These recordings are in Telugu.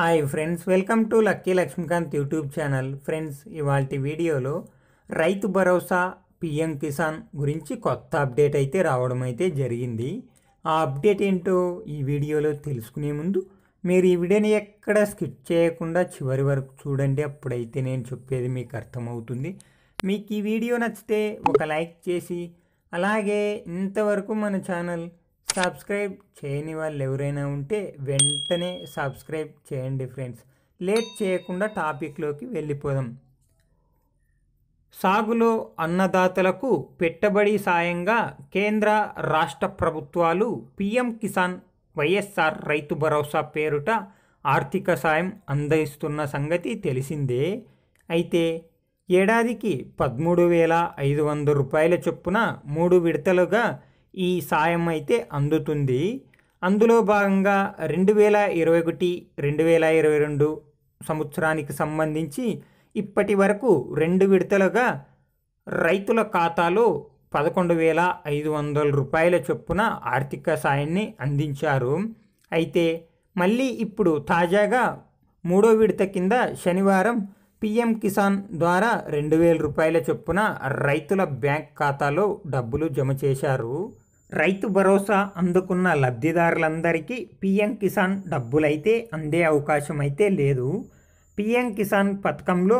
hi friends welcome to Lucky Lakshmikant YouTube channel friends ఇవాళ వీడియోలో రైతు భరోసా పిఎం కిసాన్ గురించి కొత్త అప్డేట్ అయితే రావడం అయితే జరిగింది ఆ అప్డేట్ ఏంటో ఈ వీడియోలో తెలుసుకునే ముందు మీరు ఈ వీడియోని ఎక్కడ స్కిప్ చేయకుండా చివరి వరకు చూడండి అప్పుడైతే నేను చెప్పేది మీకు అర్థమవుతుంది మీకు ఈ వీడియో నచ్చితే ఒక లైక్ చేసి అలాగే ఇంతవరకు మన ఛానల్ సబ్స్క్రైబ్ చేయని వాళ్ళు ఎవరైనా ఉంటే వెంటనే సబ్స్క్రైబ్ చేయండి ఫ్రెండ్స్ లేట్ చేయకుండా టాపిక్లోకి వెళ్ళిపోదాం సాగులో అన్నదాతలకు పెట్టుబడి సాయంగా కేంద్ర రాష్ట్ర ప్రభుత్వాలు పీఎం కిసాన్ వైఎస్ఆర్ రైతు భరోసా పేరుట ఆర్థిక సాయం అందిస్తున్న సంగతి తెలిసిందే అయితే ఏడాదికి పదమూడు వేల ఐదు వందల రూపాయల చొప్పున మూడు విడతలుగా ఈ సాయం అయితే అందుతుంది అందులో భాగంగా రెండు వేల ఇరవై ఒకటి రెండు వేల ఇరవై రెండు సంవత్సరానికి సంబంధించి ఇప్పటి వరకు రెండు విడతలుగా రైతుల ఖాతాలో పదకొండు వేల ఐదు వందల రూపాయల చొప్పున ఆర్థిక సాయాన్ని అందించారు అయితే మళ్ళీ ఇప్పుడు తాజాగా మూడో విడత కింద శనివారం పిఎం కిసాన్ ద్వారా రెండు వేల రూపాయల చొప్పున రైతుల బ్యాంక్ ఖాతాలో డబ్బులు జమ చేశారు రైతు భరోసా అందుకున్న లబ్ధిదారులందరికీ పీఎం కిసాన్ డబ్బులైతే అందే అవకాశం అయితే లేదు పీఎం కిసాన్ పథకంలో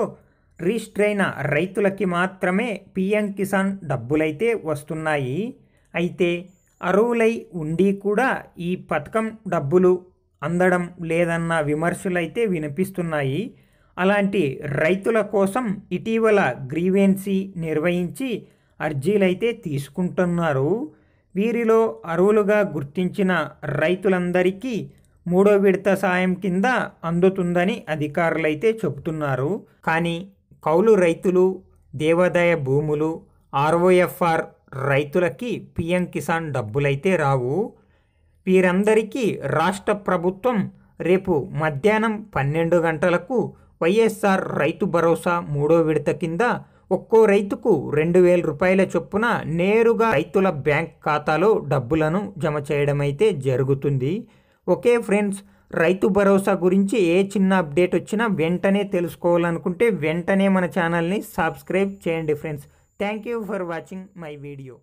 రిజిస్టర్ అయిన రైతులకి మాత్రమే పీఎం కిసాన్ డబ్బులైతే వస్తున్నాయి అయితే అరువులై ఉండి కూడా ఈ పథకం డబ్బులు అందడం లేదన్న విమర్శలైతే వినిపిస్తున్నాయి అలాంటి రైతుల కోసం ఇటీవల గ్రీవెన్సీ నిర్వహించి అర్జీలైతే తీసుకుంటున్నారు వీరిలో అరువులుగా గుర్తించిన రైతులందరికీ మూడో విడత సాయం కింద అందుతుందని అధికారులైతే చెబుతున్నారు కానీ కౌలు రైతులు దేవాదాయ భూములు ఆర్ఓఎఫ్ఆర్ రైతులకి పిఎం కిసాన్ డబ్బులైతే రావు వీరందరికీ రాష్ట్ర ప్రభుత్వం రేపు మధ్యాహ్నం పన్నెండు గంటలకు వైఎస్ఆర్ రైతు భరోసా మూడో విడత కింద ఒక్కో రైతుకు రెండు వేల రూపాయల చొప్పున నేరుగా రైతుల బ్యాంక్ ఖాతాలో డబ్బులను జమ చేయడమైతే జరుగుతుంది ఓకే ఫ్రెండ్స్ రైతు భరోసా గురించి ఏ చిన్న అప్డేట్ వచ్చినా వెంటనే తెలుసుకోవాలనుకుంటే వెంటనే మన ఛానల్ని సబ్స్క్రైబ్ చేయండి friends thank you for watching my video